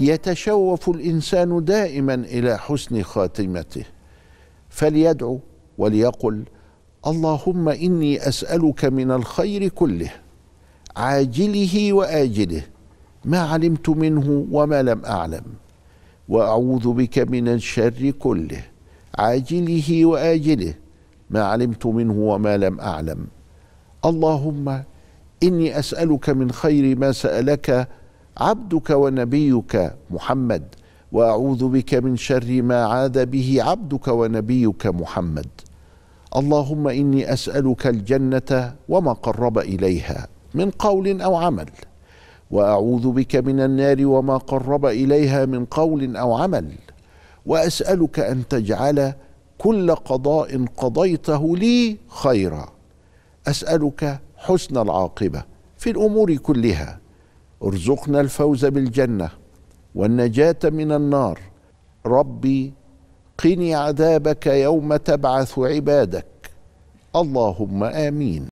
يتشوف الانسان دائما الى حسن خاتمته فليدعو وليقل اللهم اني اسالك من الخير كله عاجله واجله ما علمت منه وما لم اعلم واعوذ بك من الشر كله عاجله واجله ما علمت منه وما لم اعلم اللهم اني اسالك من خير ما سالك عبدك ونبيك محمد واعوذ بك من شر ما عاد به عبدك ونبيك محمد اللهم اني اسالك الجنه وما قرب اليها من قول او عمل واعوذ بك من النار وما قرب اليها من قول او عمل واسالك ان تجعل كل قضاء قضيته لي خيرا اسالك حسن العاقبه في الامور كلها ارزقنا الفوز بالجنه والنجاه من النار ربي قني عذابك يوم تبعث عبادك اللهم امين